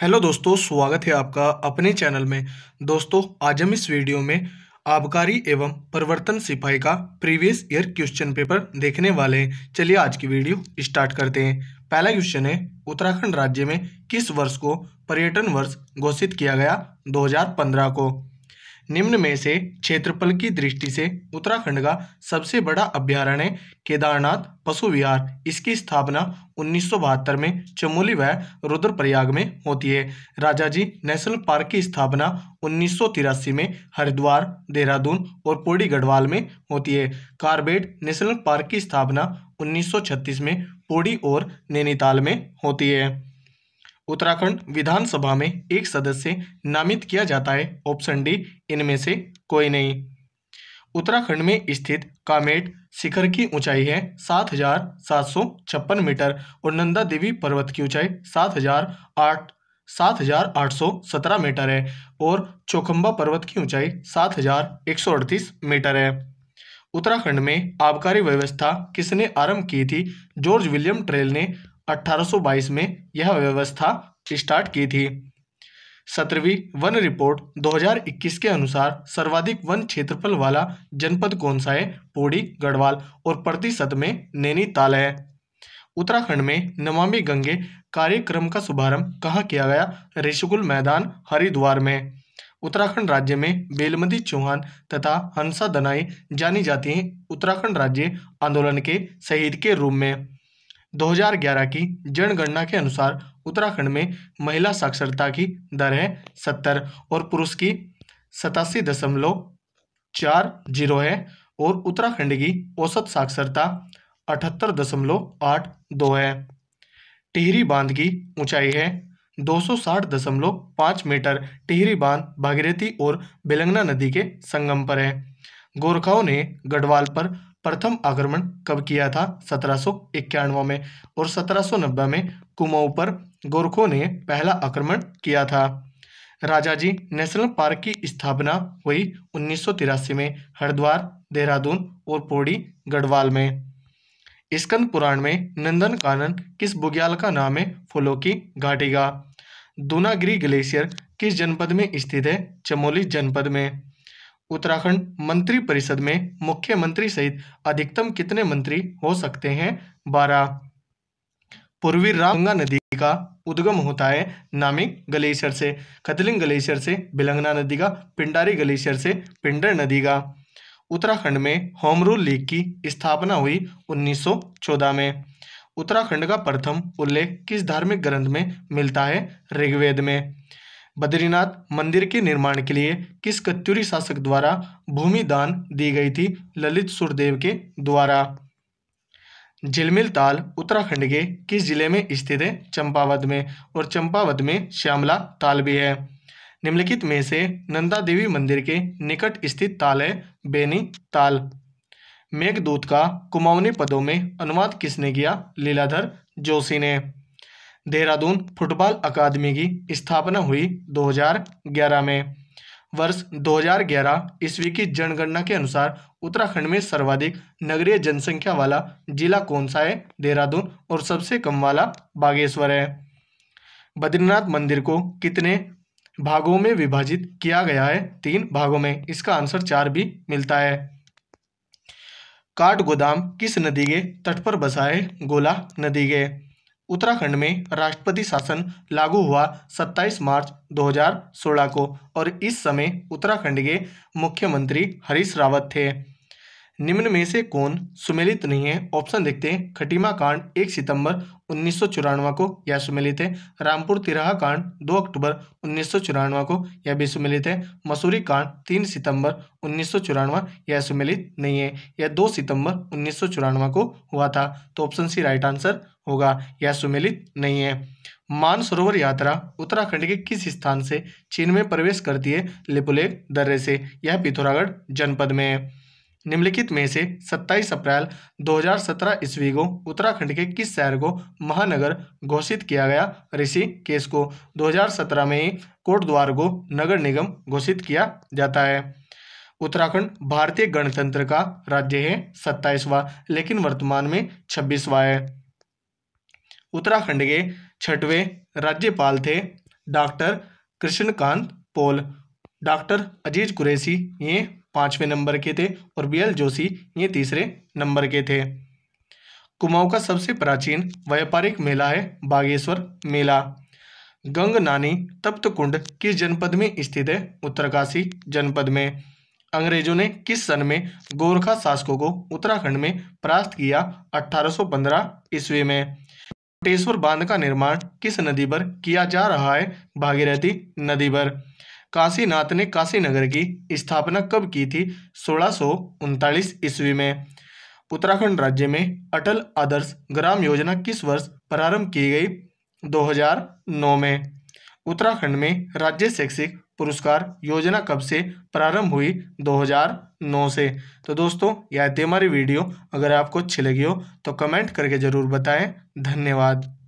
hello दोस्तों स्वागत है आपका अपने चैनल में दोस्तों आज हम इस वीडियो में आबकारी एवं परिवर्तन सिपाही का प्रीवियस ईयर क्वेश्चन पेपर देखने वाले हैं चलिए आज की वीडियो स्टार्ट करते हैं पहला क्वेश्चन है उत्तराखंड राज्य में किस वर्ष को पर्यटन वर्ष घोषित किया गया 2015 को निम्न में से क्षेत्रफल की दृष्टि से उत्तराखंड का सबसे बड़ा अभ्यारण्य केदारनाथ पशु विहार इसकी स्थापना उन्नीस में चमोली व रुद्रप्रयाग में होती है राजाजी नेशनल पार्क की स्थापना उन्नीस में हरिद्वार देहरादून और पौड़ी गढ़वाल में होती है कार्बेट नेशनल पार्क की स्थापना उन्नीस में पौड़ी और नैनीताल में होती है उत्तराखंड विधानसभा में एक सदस्य नामित किया जाता है ऑप्शन डी इनमें से कोई नहीं उत्तराखंड में स्थित कामेट शिखर की ऊंचाई है सात हजार सात सौ छप्पन मीटर और नंदा देवी पर्वत की ऊंचाई सात हजार आठ सात हजार आठ सौ सत्रह मीटर है और चौखंबा पर्वत की ऊंचाई सात हजार एक सौ अड़तीस मीटर है उत्तराखंड में आबकारी व्यवस्था किसने आरंभ की थी जॉर्ज विलियम ट्रेल ने 1822 में यह व्यवस्था स्टार्ट की थी सत्रहवीं वन रिपोर्ट 2021 के अनुसार सर्वाधिक वन क्षेत्रफल वाला जनपद कौन सा है पौड़ी गढ़वाल और प्रतिशत में नैनीताल है उत्तराखंड में नमामि गंगे कार्यक्रम का शुभारंभ कहाँ किया गया ऋषिकुल मैदान हरिद्वार में उत्तराखंड राज्य में बेलमती चौहान तथा हंसा दनाई जानी जाती हैं उत्तराखंड राज्य आंदोलन के शहीद के रूप में 2011 की जनगणना के अनुसार उत्तराखंड में महिला साक्षरता की दर है सत्तर और पुरुष की सतासी दशमलव चार जीरो है और उत्तराखंड की औसत साक्षरता अठहत्तर दशमलव आठ दो है टिहरी बांध की ऊंचाई है 260.5 मीटर टिहरी बांध भागीरथी और बेलंगना नदी के संगम पर है गोरखाओं ने गढ़वाल पर प्रथम आक्रमण कब किया था सत्रह में और सत्रह में कुमाऊ पर गोरखों ने पहला आक्रमण किया था राजा जी नेशनल पार्क की स्थापना हुई उन्नीस में हरिद्वार देहरादून और पौड़ी गढ़वाल में स्कंद पुराण में नंदन कानन किस बुग्याल का नाम है फूलों की घाटी का दूनागिरी ग्लेशियर किस जनपद में स्थित है चमोली जनपद में उत्तराखंड मंत्री परिषद में मुख्यमंत्री सहित अधिकतम कितने मंत्री हो सकते हैं बारह पूर्वी रामगंगा नदी का उद्गम होता है नामिक ग्लेशियर से खतलिंग ग्लेशियर से बिलंगना नदी का पिंडारी ग्लेशियर से पिंडर नदी का उत्तराखंड में होम रूल लीग की स्थापना हुई 1914 में उत्तराखंड का प्रथम उल्लेख किस धार्मिक ग्रंथ में मिलता है ऋग्वेद में बद्रीनाथ मंदिर के निर्माण के लिए किस कत्यूरी शासक द्वारा भूमि दान दी गई थी ललित सुरदेव के द्वारा झिलमिल ताल उत्तराखंड के किस जिले में स्थित है चंपावत में और चंपावत में श्यामला ताल भी है निम्नलिखित में से नंदा देवी मंदिर के निकट स्थित ताल है बेनी ताल मेघदूत का कुमाऊनी पदों में अनुवाद किसने किया लीलाधर जोशी ने देहरादून फुटबॉल अकादमी की स्थापना हुई 2011 में वर्ष 2011 ईस्वी की जनगणना के अनुसार उत्तराखंड में सर्वाधिक नगरीय जनसंख्या वाला जिला कौन सा है देहरादून और सबसे कम वाला बागेश्वर है बद्रीनाथ मंदिर को कितने भागों में विभाजित किया गया है तीन भागों में इसका आंसर चार भी मिलता है काठ गोदाम किस नदी के तट पर बसा है गोला नदी के उत्तराखंड में राष्ट्रपति शासन लागू हुआ 27 मार्च 2016 को और इस समय उत्तराखंड के मुख्यमंत्री हरीश रावत थे निम्न में से कौन सुमेलित नहीं है ऑप्शन देखते हैं खटीमा कांड एक सितंबर उन्नीस को यह सुमेलित है रामपुर तिराहा कांड दो अक्टूबर उन्नीस को यह भी सुमेलित है मसूरी कांड तीन सितंबर उन्नीस यह सुमेलित नहीं है यह दो सितंबर उन्नीस को हुआ था तो ऑप्शन सी राइट आंसर होगा यह सुमेलित नहीं है मानसरोवर यात्रा उत्तराखंड के किस स्थान से चीन में प्रवेश करती है लिपुलेख दर्रे से यह पिथौरागढ़ जनपद में है निम्नलिखित में से 27 अप्रैल 2017 ईस्वी को उत्तराखंड के किस शहर को महानगर घोषित किया गया ऋषि केस को 2017 में ही कोटद्वार को नगर निगम घोषित किया जाता है उत्तराखंड भारतीय गणतंत्र का राज्य है सत्ताईसवा लेकिन वर्तमान में छब्बीसवा है उत्तराखंड के छठवें राज्यपाल थे डॉक्टर कृष्णकांत पोल डॉक्टर अजीज कुरैसी ये पाँचवें नंबर के थे और बी एल जोशी ये तीसरे नंबर के थे कुमाऊँ का सबसे प्राचीन व्यापारिक मेला है बागेश्वर मेला गंग नानी तप्त कुंड किस जनपद में स्थित है उत्तरकाशी जनपद में अंग्रेजों ने किस सन में गोरखा शासकों को उत्तराखंड में परास्त किया 1815 ईस्वी में कोटेश्वर बांध का निर्माण किस नदी पर किया जा रहा है भागीरथी नदी पर काशीनाथ ने काशीनगर की स्थापना कब की थी सोलह ईस्वी में उत्तराखंड राज्य में अटल आदर्श ग्राम योजना किस वर्ष प्रारंभ की गई 2009 में उत्तराखंड में राज्य शैक्षिक पुरस्कार योजना कब से प्रारंभ हुई 2009 से तो दोस्तों यह थी हमारी वीडियो अगर आपको अच्छी लगी हो तो कमेंट करके ज़रूर बताएं धन्यवाद